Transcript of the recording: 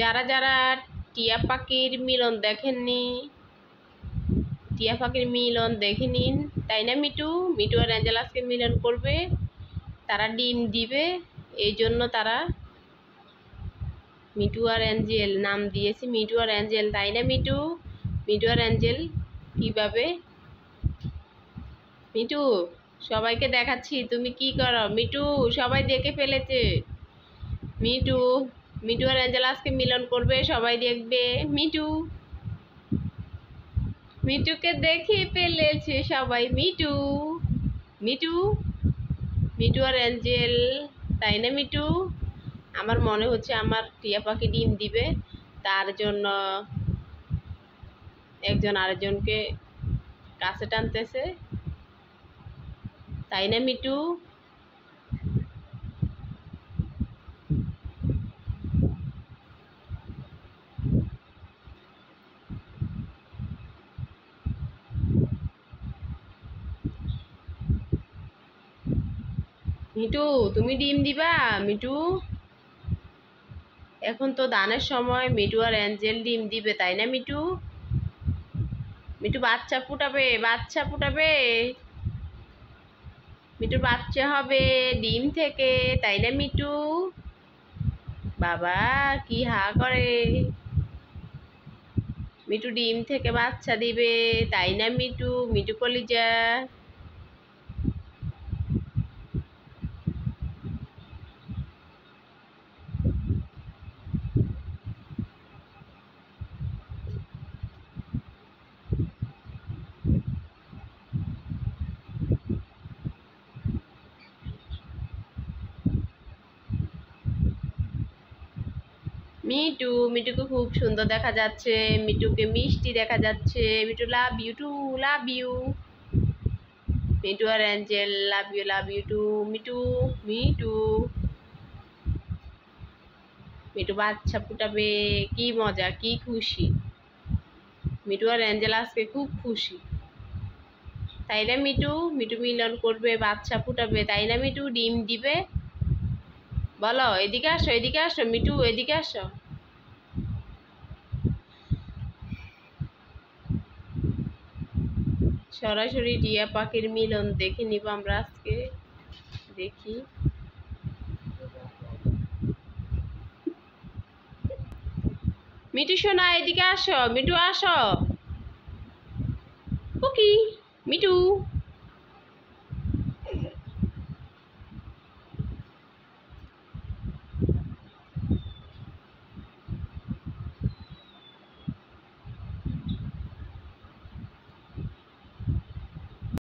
যারা যারা টিয়া পাখির মিলন দেখেননি টিয়া পাখির মিলন দেখে নিন তাই না মিটু মিটু আর অ্যাঞ্জেলাসকে মিলন করবে তারা ডিম দিবে এই জন্য তারা মিটু আর অ্যাঞ্জেল নাম দিয়েছি মিটু আর অ্যাঞ্জেল তাই না মিটু মিটু আর অ্যাঞ্জেল কীভাবে মিটু সবাইকে দেখাচ্ছি তুমি কি করো মিটু সবাই দেখে ফেলেছে মিটু মিটু আর অ্যাঞ্জেলা আজকে মিলন করবে সবাই দেখবে মিটু মিটুকে দেখি ফেলেছে সবাই মিটু মিটু মিটু আর অ্যাঞ্জেল তাই না মিটু আমার মনে হচ্ছে আমার টিয়া পাখি ডিম দিবে তার জন্য একজন আরেকজনকে কাছে টানতেছে তাই না মিটু মিটু তুমি ডিম দিবা মিটু এখন তো দানের সময় মিটু আর অ্যাঞ্জেল ডিম দিবে তাই না মিটু মিটু বাচ্চা ফুটাবে বাচ্চা ফুটাবে মিটুর বাচ্চা হবে ডিম থেকে তাই না মিটু বাবা কি হা করে মিটু ডিম থেকে বাচ্চা দিবে তাই না মিটু মিটু কলিজা মিটু মিটুকে খুব সুন্দর দেখা যাচ্ছে মিটুকে মিষ্টি দেখা যাচ্ছে Mitu love you too love you Mitu আর Angel love you love you too Mitu Mitu Mitu বাচ্চা ফুটাবে কি মজা কি খুশি মিটু আর অ্যাঞ্জেল আজকে খুব খুশি তাই না মিটু মিটু মিলন করবে বাচ্চা ফুটাবে তাই না মিটু ডিম দিবে বলো এদিকে আসো এদিকে আসো মিটু এদিকে আসো সরাসরি টিয়া পাখির মিলন দেখে নিব আমরা আজকে দেখি মিটু সোনা এদিকে আসো মিটু আসো ওকি মিটু